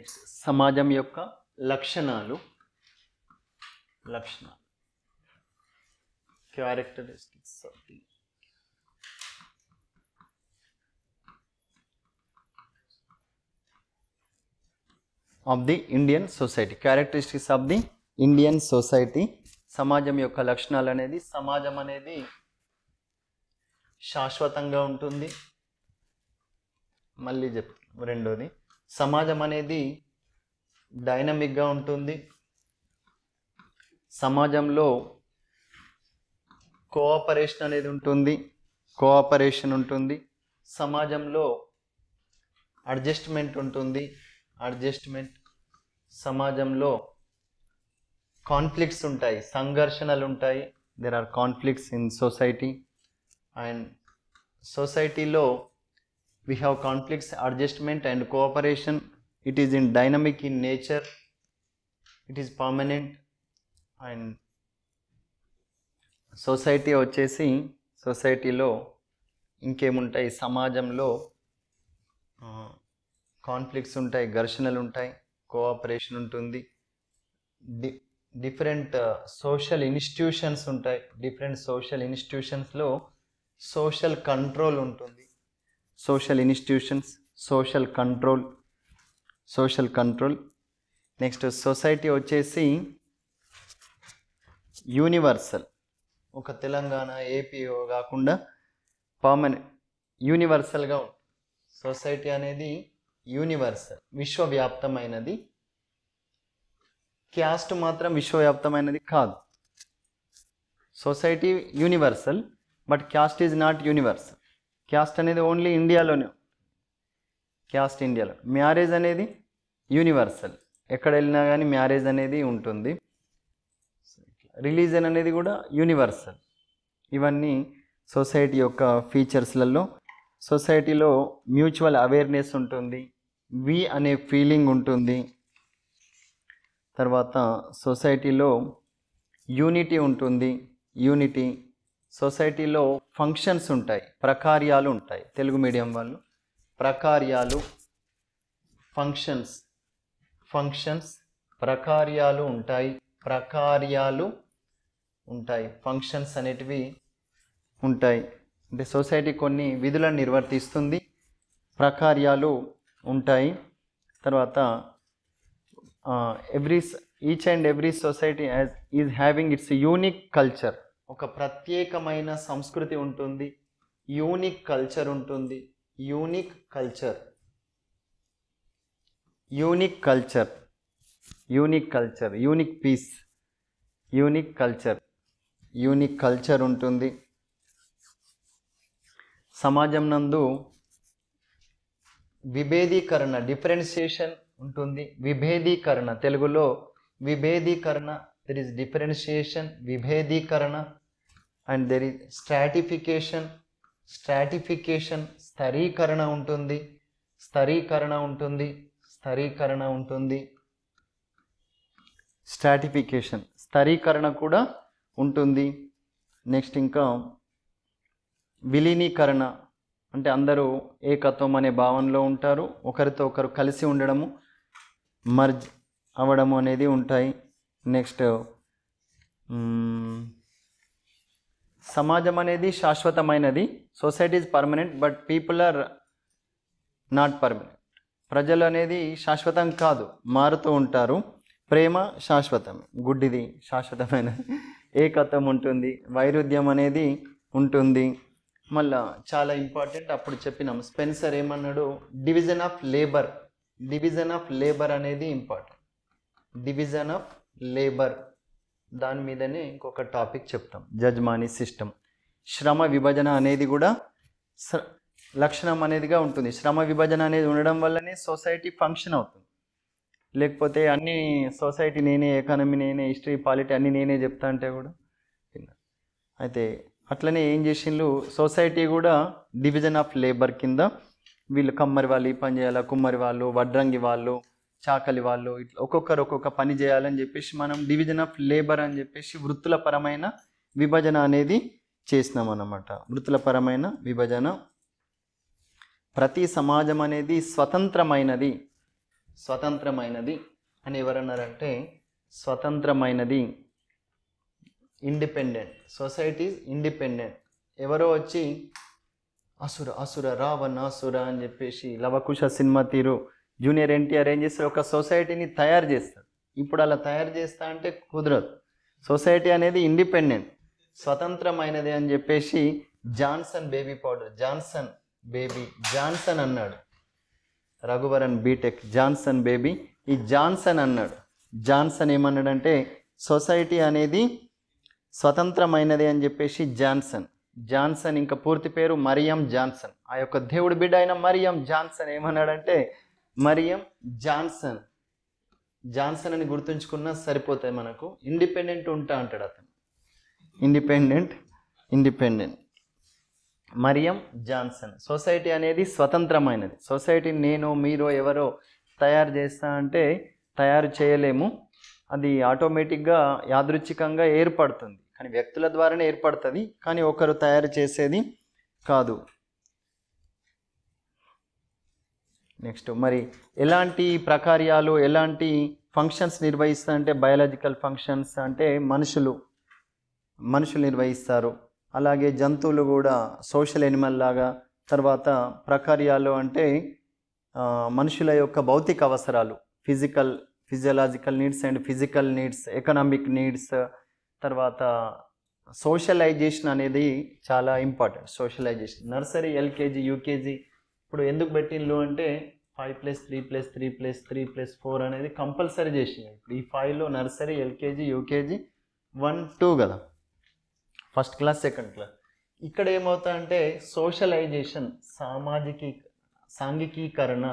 next సమాజం యొక్క లక్షణాలు లక్షణాలు characteristics of the of the Indian society characteristics of the Indian society సమాజం యొక్క లక్షణాలు అనేది సమాజం అనేది శాశ్వతంగా ఉంటుంది మళ్ళీ చెప్తాను రెండోది సమాజం అనేది డైనమిక్గా ఉంటుంది సమాజంలో కోఆపరేషన్ అనేది ఉంటుంది కోఆపరేషన్ ఉంటుంది సమాజంలో అడ్జస్ట్మెంట్ ఉంటుంది అడ్జస్ట్మెంట్ సమాజంలో కాన్ఫ్లిక్ట్స్ ఉంటాయి సంఘర్షణలు ఉంటాయి there are conflicts in society and సొసైటీలో we have conflicts adjustment and cooperation it is in dynamic in nature it is permanent and society వచ్చేసి సొసైటీలో ఇంకేముంటాయి సమాజంలో కాన్ఫ్లిక్ట్స్ ఉంటాయి ఘర్షణలు uh, ఉంటాయి కోఆపరేషన్ ఉంటుంది డి డిఫరెంట్ సోషల్ ఇన్స్టిట్యూషన్స్ ఉంటాయి డిఫరెంట్ సోషల్ ఇన్స్టిట్యూషన్స్లో సోషల్ కంట్రోల్ ఉంటుంది social institutions social control social control next society వచ్చేసి యూనివర్సల్ ఒక తెలంగాణ ఏపీఓ కాకుండా పర్మనెంట్ యూనివర్సల్గా ఉంటుంది సొసైటీ అనేది యూనివర్సల్ విశ్వవ్యాప్తమైనది క్యాస్ట్ మాత్రం విశ్వవ్యాప్తమైనది కాదు society universal but caste is not universal caste అనేది ఓన్లీ ఇండియాలోనే క్యాస్ట్ ఇండియాలో మ్యారేజ్ అనేది యూనివర్సల్ ఎక్కడ వెళ్ళినా కానీ మ్యారేజ్ అనేది ఉంటుంది రిలీజన్ అనేది కూడా యూనివర్సల్ ఇవన్నీ సొసైటీ యొక్క ఫీచర్స్లలో సొసైటీలో మ్యూచువల్ అవేర్నెస్ ఉంటుంది వి అనే ఫీలింగ్ ఉంటుంది తర్వాత సొసైటీలో యూనిటీ ఉంటుంది యూనిటీ సొసైటీలో ఫంక్షన్స్ ఉంటాయి ప్రకార్యాలు ఉంటాయి తెలుగు మీడియం వాళ్ళు ప్రకార్యాలు ఫంక్షన్స్ ఫంక్షన్స్ ప్రకార్యాలు ఉంటాయి ప్రకార్యాలు ఉంటాయి ఫంక్షన్స్ అనేటివి ఉంటాయి అంటే సొసైటీ కొన్ని విధులను నిర్వర్తిస్తుంది ప్రకార్యాలు ఉంటాయి తర్వాత every each and every society as is having its unique culture ఒక ప్రత్యేకమైన సంస్కృతి ఉంటుంది యూనిక్ కల్చర్ ఉంటుంది unique culture unique culture unique culture unique piece unique culture unique culture ఉంటుంది సమాజం నందు విభేదీకరణ డిఫరెన్షియేషన్ ఉంటుంది విభేదీకరణ తెలుగులో విభేదీకరణ దర్ ఇస్ డిఫరెన్షియేషన్ విభేదీకరణ and there is stratification stratification స్థరీకరణ ఉంటుంది స్థరీకరణ ఉంటుంది స్థరీకరణ ఉంటుంది స్ట్రాటిఫికేషన్ స్థరీకరణ కూడా ఉంటుంది నెక్స్ట్ ఇంకా విలీనీకరణ అంటే అందరూ ఏకత్వం అనే భావనలో ఉంటారు ఒకరితో ఒకరు కలిసి ఉండడము మర్జ్ అవ్వడము అనేది ఉంటాయి నెక్స్ట్ సమాజం అనేది శాశ్వతమైనది society is permanent but people are not permanent ప్రజలు అనేది శాశ్వతం కాదు మారుతూ ఉంటారు ప్రేమ శాశ్వతం గుడ్డిది శాశ్వతమైనది ఏకత్వం ఉంటుంది వైరుధ్యం అనేది ఉంటుంది మళ్ళా చాలా ఇంపార్టెంట్ అప్పుడు చెప్పినాం స్పెన్సర్ ఏమన్నాడు division of labour division of labour అనేది ఇంపార్టెంట్ డివిజన్ ఆఫ్ లేబర్ దాని మీదనే ఇంకొక టాపిక్ చెప్తాం జజ్మాని సిస్టమ్ శ్రమ విభజన అనేది కూడా లక్షణం అనేదిగా ఉంటుంది శ్రమ విభజన అనేది ఉండడం వల్లనే సొసైటీ ఫంక్షన్ అవుతుంది లేకపోతే అన్ని సొసైటీ నేనే ఎకానమీ నేనే హిస్టరీ పాలిటీ అన్నీ నేనే చెప్తా అంటే కూడా అయితే అట్లనే ఏం చేసిండ్రు సొసైటీ కూడా డివిజన్ ఆఫ్ లేబర్ కింద వీళ్ళు కమ్మరి వాళ్ళు ఈ పని చేయాలా కుమ్మరి వాళ్ళు వడ్రంగి వాళ్ళు చాకలి వాళ్ళు ఇట్లా ఒక్కొక్కరు ఒక్కొక్క పని చేయాలని చెప్పేసి మనం డివిజన్ ఆఫ్ లేబర్ అని చెప్పేసి వృత్తుల పరమైన విభజన అనేది చేసినాం అన్నమాట వృత్తుల పరమైన విభజన ప్రతి సమాజం అనేది స్వతంత్రమైనది స్వతంత్రమైనది అని ఎవరన్నారంటే స్వతంత్రమైనది ఇండిపెండెంట్ సొసైటీస్ ఇండిపెండెంట్ ఎవరో వచ్చి అసుర అసుర రావణ అసుర అని చెప్పేసి లవకుశ సినిమా తీరు జూనియర్ ఎన్టీఆర్ ఏం చేస్తాడు ఒక సొసైటీని తయారు చేస్తాడు ఇప్పుడు అలా తయారు చేస్తా అంటే కుదరదు సొసైటీ అనేది ఇండిపెండెంట్ స్వతంత్రమైనది అని చెప్పేసి Johnson baby powder Johnson baby Johnson అన్నాడు రఘువరన్ బీటెక్ జాన్సన్ బేబీ ఈ జాన్సన్ అన్నాడు జాన్సన్ ఏమన్నాడంటే సొసైటీ అనేది స్వతంత్రమైనది అని చెప్పేసి జాన్సన్ జాన్సన్ ఇంకా పూర్తి పేరు మరియం జాన్సన్ ఆ యొక్క దేవుడి బిడ్డ అయిన మరియం జాన్సన్ ఏమన్నాడంటే మరియం జాన్సన్ జాన్సన్ అని గుర్తుంచుకున్నా సరిపోతాయి మనకు ఇండిపెండెంట్ ఉంటా అంటాడు అతను ఇండిపెండెంట్ ఇండిపెండెంట్ మరియం జాన్సన్ సొసైటీ అనేది స్వతంత్రమైనది సొసైటీ నేను మీరు ఎవరో తయారు చేస్తా అంటే తయారు చేయలేము అది ఆటోమేటిక్గా యాదృచ్ఛికంగా ఏర్పడుతుంది కానీ వ్యక్తుల ద్వారానే ఏర్పడుతుంది కానీ ఒకరు తయారు చేసేది కాదు నెక్స్ట్ మరి ఎలాంటి ప్రకార్యాలు ఎలాంటి ఫంక్షన్స్ నిర్వహిస్తా అంటే బయాలజికల్ ఫంక్షన్స్ అంటే మనుషులు మనుషులు నిర్వహిస్తారు అలాగే జంతువులు కూడా సోషల్ ఎనిమల్ లాగా తర్వాత ప్రకార్యాలు అంటే మనుషుల యొక్క భౌతిక అవసరాలు physical physiological needs and physical needs economic needs తర్వాత సోషలైజేషన్ అనేది చాలా important socialization nursery LKG UKG ఇప్పుడు ఎందుకు పెట్టిండ్లు అంటే five plus three plus three plus three plus four అనేది కంపల్సరీ చేసినాయి ఇప్పుడు ఈ ఫైవ్లో nursery LKG UKG one two కదా ఫస్ట్ క్లాస్ సెకండ్ క్లాస్ ఇక్కడ ఏమవుతా అంటే సోషలైజేషన్ సామాజికీ సాంఘికీకరణ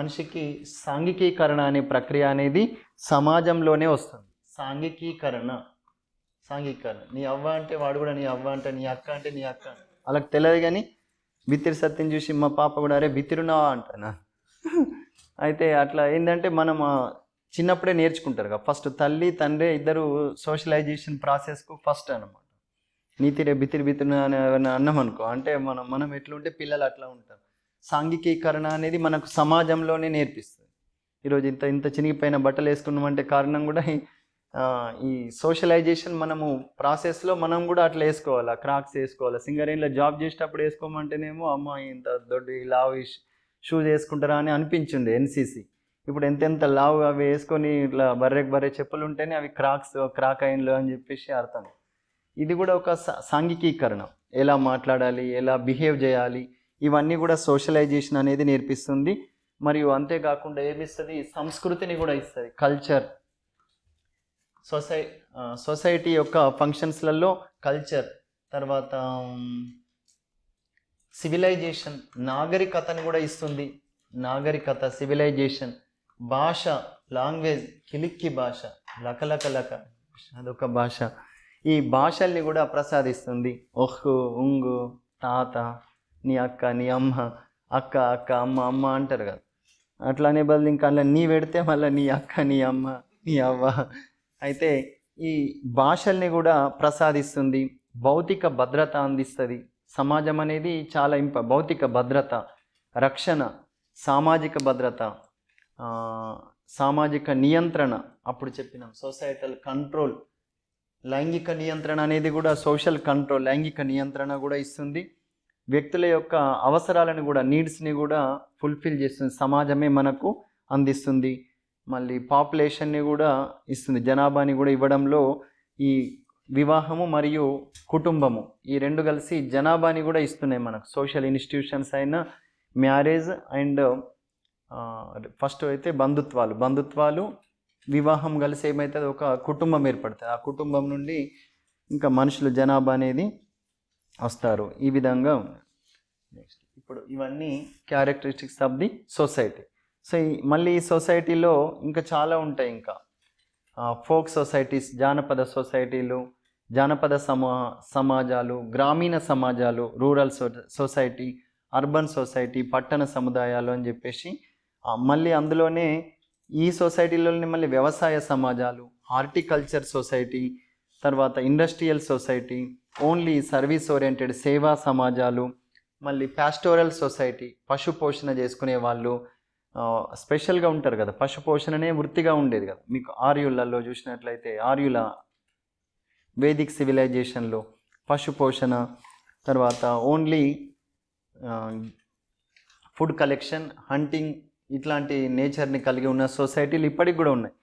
మనిషికి సాంఘికీకరణ అనే ప్రక్రియ అనేది సమాజంలోనే వస్తుంది సాంఘికీకరణ సాంఘికీకరణ నీ అవ్వ అంటే వాడు కూడా నీ అవ్వ అంటే నీ అక్క అంటే నీ అక్క వాళ్ళకి తెలియదు కానీ బిత్తిరి సత్యం చూసి మా పాప కూడా అరే బిత్తిరున్నావా అంటానా అయితే అట్లా ఏంటంటే మనం చిన్నప్పుడే నేర్చుకుంటారు కదా ఫస్ట్ తల్లి తండ్రి ఇద్దరు సోషలైజేషన్ ప్రాసెస్కు ఫస్ట్ అనమాట నీతిరే బితిరి బితిరి అని అన్నాం అనుకో అంటే మనం మనం ఎట్లుంటే పిల్లలు అట్లా ఉంటారు సాంఘికీకరణ అనేది మనకు సమాజంలోనే నేర్పిస్తుంది ఈరోజు ఇంత ఇంత చినిగిపోయిన బట్టలు వేసుకున్నామంటే కారణం కూడా ఈ సోషలైజేషన్ మనము ప్రాసెస్లో మనం కూడా అట్లా వేసుకోవాలా క్రాక్స్ వేసుకోవాలా సింగరేన్లో జాబ్ చేసేటప్పుడు వేసుకోమంటేనేమో అమ్మ ఇంత దొడ్డు లావ్ షూస్ వేసుకుంటారా అని అనిపించింది ఎన్సీసీ ఇప్పుడు ఎంతెంత లావ్ అవి వేసుకొని ఇట్లా బర్రెకి బర్రె చెప్పులు ఉంటేనే అవి క్రాక్స్ క్రాక్ అయిన్లు అని చెప్పేసి అర్థం ఇది కూడా ఒక సాంఘికీకరణ ఎలా మాట్లాడాలి ఎలా బిహేవ్ చేయాలి ఇవన్నీ కూడా సోషలైజేషన్ అనేది నేర్పిస్తుంది మరియు అంతేకాకుండా ఏమిస్తుంది సంస్కృతిని కూడా ఇస్తుంది కల్చర్ సొసై సొసైటీ యొక్క ఫంక్షన్స్లలో కల్చర్ తర్వాత సివిలైజేషన్ నాగరికతను కూడా ఇస్తుంది నాగరికత సివిలైజేషన్ భాష లాంగ్వేజ్ కిలిక్కి భాష లకలక లక అదొక భాష ఈ భాషల్ని కూడా ప్రసాదిస్తుంది ఒహు ఉంగు తాత నీ అక్క నీ అమ్మ అక్క అక్క అమ్మ అమ్మ అంటారు కదా అట్లానే బదులు ఇంకా అలా నీ పెడితే మళ్ళీ నీ అక్క నీ అమ్మ నీ అవ్వ అయితే ఈ భాషల్ని కూడా ప్రసాదిస్తుంది భౌతిక భద్రత అందిస్తుంది సమాజం అనేది చాలా ఇంప భౌతిక భద్రత రక్షణ సామాజిక భద్రత సామాజిక నియంత్రణ అప్పుడు చెప్పినాం సొసైటల్ కంట్రోల్ లైంగిక నియంత్రణ అనేది కూడా సోషల్ కంట్రోల్ లైంగిక నియంత్రణ కూడా ఇస్తుంది వ్యక్తుల యొక్క అవసరాలను కూడా నీడ్స్ని కూడా ఫుల్ఫిల్ చేస్తుంది సమాజమే మనకు అందిస్తుంది మళ్ళీ పాపులేషన్ని కూడా ఇస్తుంది జనాభాని కూడా ఇవ్వడంలో ఈ వివాహము మరియు కుటుంబము ఈ రెండు కలిసి జనాభాని కూడా ఇస్తున్నాయి మనకు సోషల్ ఇన్స్టిట్యూషన్స్ అయిన మ్యారేజ్ అండ్ ఫస్ట్ అయితే బంధుత్వాలు బంధుత్వాలు వివాహం కలిసి ఏమవుతుంది ఒక కుటుంబం ఏర్పడుతుంది ఆ కుటుంబం నుండి ఇంకా మనుషులు జనాభా అనేది వస్తారు ఈ విధంగా నెక్స్ట్ ఇప్పుడు ఇవన్నీ characteristics of the society so మళ్ళీ ఈ సొసైటీలో ఇంకా చాలా ఉంటాయి ఇంకా ఫోక్ సొసైటీస్ జానపద సొసైటీలు జానపద సమా సమాజాలు గ్రామీణ సమాజాలు రూరల్ సొసైటీ అర్బన్ సొసైటీ పట్టణ సముదాయాలు అని చెప్పేసి మళ్ళీ అందులోనే ఈ సొసైటీలోనే మళ్ళీ వ్యవసాయ సమాజాలు హార్టికల్చర్ సొసైటీ తర్వాత industrial society only service oriented సేవా సమాజాలు మళ్ళీ ప్యాస్టోరల్ సొసైటీ పశు పోషణ చేసుకునే వాళ్ళు స్పెషల్గా ఉంటారు కదా పశుపోషణనే వృత్తిగా ఉండేది కదా మీకు ఆర్యులలో చూసినట్లయితే ఆర్యుల వేదిక్ సివిలైజేషన్లో పశుపోషణ తర్వాత ఓన్లీ ఫుడ్ కలెక్షన్ హంటింగ్ ఇట్లాంటి నేచర్ని కలిగి ఉన్న సొసైటీలు ఇప్పటికి కూడా ఉన్నాయి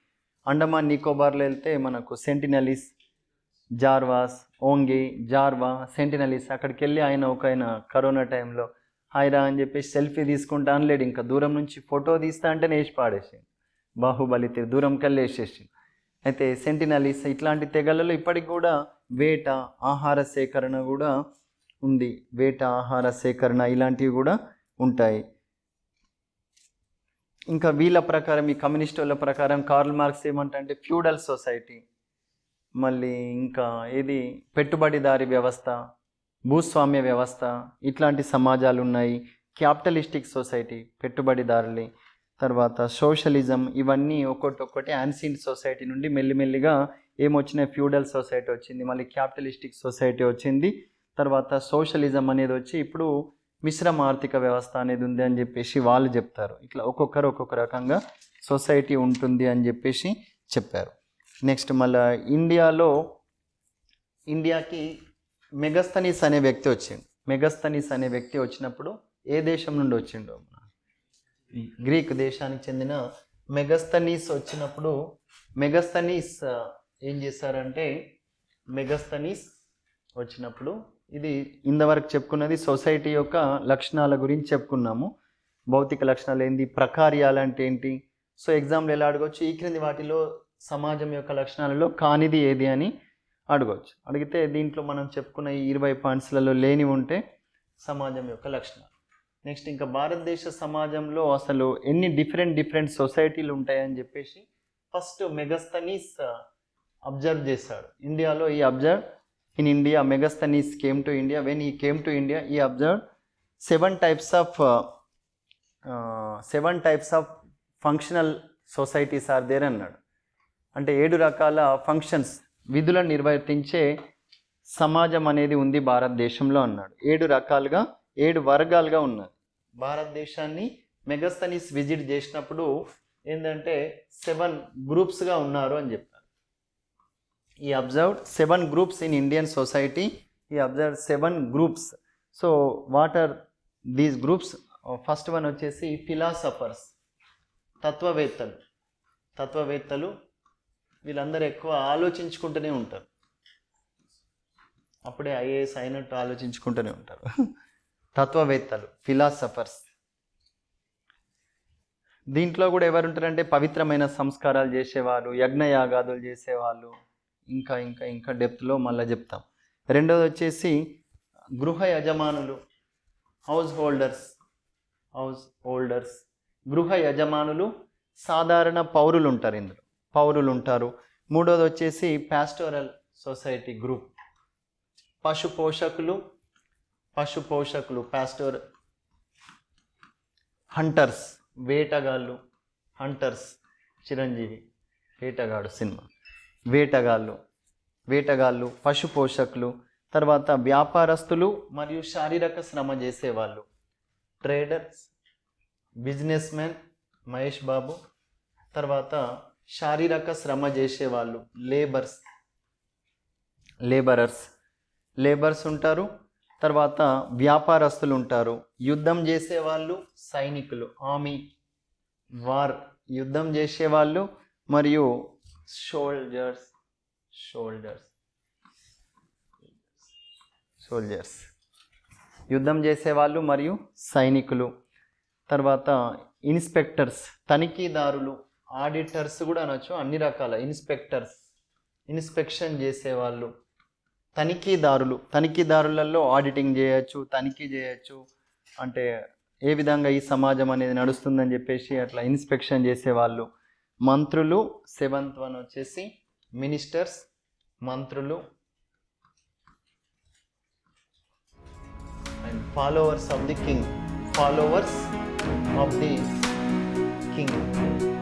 అండమాన్ నికోబార్లో వెళ్తే మనకు సెంటినలీస్ జార్వాస్ ఓంగి జార్వా సెంటినలీస్ అక్కడికి వెళ్ళి ఆయన ఒక ఆయన కరోనా టైంలో హాయిరా అని చెప్పేసి సెల్ఫీ తీసుకుంటా అనలేడు ఇంకా దూరం నుంచి ఫోటో తీస్తా అంటే వేసి పాడేసింది బాహుబలి దూరం కల్లా అయితే సెంటినలీస్ ఇట్లాంటి తెగలలో ఇప్పటికి కూడా వేట ఆహార సేకరణ కూడా ఉంది వేట ఆహార సేకరణ ఇలాంటివి కూడా ఉంటాయి ఇంకా వీళ్ళ ప్రకారం ఈ కమ్యూనిస్ట్ వాళ్ళ ప్రకారం కార్ల్ మార్క్స్ ఏమంటే ఫ్యూడల్ సొసైటీ మళ్ళీ ఇంకా ఇది పెట్టుబడిదారి వ్యవస్థ భూస్వామ్య వ్యవస్థ ఇట్లాంటి సమాజాలు ఉన్నాయి క్యాపిటలిస్టిక్ సొసైటీ పెట్టుబడిదారులు తర్వాత సోషలిజం ఇవన్నీ ఒక్కొక్కటి ఒక్కటి యాన్సియంట్ సొసైటీ నుండి మెల్లిమెల్లిగా ఏమొచ్చినాయి ఫ్యూడల్ సొసైటీ వచ్చింది మళ్ళీ క్యాపిటలిస్టిక్ సొసైటీ వచ్చింది తర్వాత సోషలిజం అనేది వచ్చి ఇప్పుడు మిశ్రమ ఆర్థిక వ్యవస్థ అనేది ఉంది అని చెప్పేసి వాళ్ళు చెప్తారు ఇట్లా ఒక్కొక్కరు ఒక్కొక్క రకంగా సొసైటీ ఉంటుంది అని చెప్పేసి చెప్పారు నెక్స్ట్ మళ్ళీ ఇండియాలో ఇండియాకి మెగస్తనీస్ అనే వ్యక్తి వచ్చిండు మెగస్తనీస్ అనే వ్యక్తి వచ్చినప్పుడు ఏ దేశం నుండి వచ్చిండు గ్రీక్ దేశానికి చెందిన మెగస్తనీస్ వచ్చినప్పుడు మెగస్తనీస్ ఏం చేశారంటే మెగస్తనీస్ వచ్చినప్పుడు ఇది ఇంతవరకు చెప్పుకున్నది సొసైటీ యొక్క లక్షణాల గురించి చెప్పుకున్నాము భౌతిక లక్షణాలు ఏంటి ప్రకార్యాలు అంటే ఏంటి సో ఎగ్జామ్లు ఎలా అడగవచ్చు ఈ క్రింది వాటిలో సమాజం యొక్క లక్షణాలలో కానిది ఏది అని అడగవచ్చు అడిగితే దీంట్లో మనం చెప్పుకున్న ఈ ఇరవై పాయింట్స్లలో లేని ఉంటే సమాజం యొక్క లక్షణాలు నెక్స్ట్ ఇంకా భారతదేశ సమాజంలో అసలు ఎన్ని డిఫరెంట్ డిఫరెంట్ సొసైటీలు ఉంటాయని చెప్పేసి ఫస్ట్ మెగస్తనీస్ అబ్జర్వ్ చేశాడు ఇండియాలో he observe in India Megasthenes came to India when he came to India he observe seven types of seven types of functional societies are there అన్నాడు అంటే ఏడు రకాల ఫంక్షన్స్ విధులను నిర్వర్తించే సమాజం అనేది ఉంది భారతదేశంలో అన్నాడు ఏడు రకాలుగా ఏడు వర్గాలుగా ఉన్నది భారతదేశాన్ని మెగస్తనీస్ విజిట్ చేసినప్పుడు ఏంటంటే సెవెన్ గ్రూప్స్గా ఉన్నారు అని చెప్పారు he observed seven groups in Indian society he observe seven groups so what are these groups first one వచ్చేసి ఫిలాసఫర్స్ తత్వవేత్తలు తత్వవేత్తలు వీళ్ళందరూ ఎక్కువ ఆలోచించుకుంటూనే ఉంటారు అప్పుడే ఐఏఎస్ అయినట్టు ఆలోచించుకుంటూనే ఉంటారు తత్వవేత్తలు ఫిలాసఫర్స్ దీంట్లో కూడా ఎవరు ఉంటారంటే పవిత్రమైన సంస్కారాలు చేసేవాళ్ళు యజ్ఞయాగాదులు చేసేవాళ్ళు ఇంకా ఇంకా ఇంకా డెప్త్లో మళ్ళీ చెప్తాం రెండోది వచ్చేసి గృహ యజమానులు హౌస్ హోల్డర్స్ హౌస్ హోల్డర్స్ గృహ యజమానులు సాధారణ పౌరులు ఉంటారు ఇందులో పౌరులు ఉంటారు మూడోది వచ్చేసి పాస్టోరల్ సొసైటీ గ్రూప్ పశు పోషకులు పశు పోషకులు ప్యాస్టోర్ హంటర్స్ వేటగాళ్ళు హంటర్స్ చిరంజీవి వేటగాడు సినిమా వేటగాళ్ళు వేటగాళ్ళు పశు పోషకులు తర్వాత వ్యాపారస్తులు మరియు శారీరక శ్రమ చేసేవాళ్ళు traders businessmen Mahesh Babu తర్వాత శారీరక శ్రమ చేసేవాళ్ళు లేబర్స్ లేబరర్స్ లేబర్స్ ఉంటారు తర్వాత వ్యాపారస్తులు ఉంటారు యుద్ధం చేసేవాళ్ళు సైనికులు ఆర్మీ వార్ యుద్ధం చేసేవాళ్ళు మరియు షోల్జర్స్ షోల్డర్స్ షోల్జర్స్ యుద్ధం చేసేవాళ్ళు మరియు సైనికులు తర్వాత ఇన్స్పెక్టర్స్ తనిఖీదారులు ఆడిటర్స్ కూడా అనొచ్చు అన్ని రకాల ఇన్స్పెక్టర్స్ ఇన్స్పెక్షన్ చేసేవాళ్ళు తనిఖీదారులు తనిఖీదారులలో ఆడిటింగ్ చేయొచ్చు తనిఖీ చేయొచ్చు అంటే ఏ విధంగా ఈ సమాజం అనేది నడుస్తుందని చెప్పేసి అట్లా ఇన్స్పెక్షన్ చేసేవాళ్ళు మంత్రులు సెవెంత్ వన్ వచ్చేసి మినిస్టర్స్ మంత్రులు and followers of the king followers of the king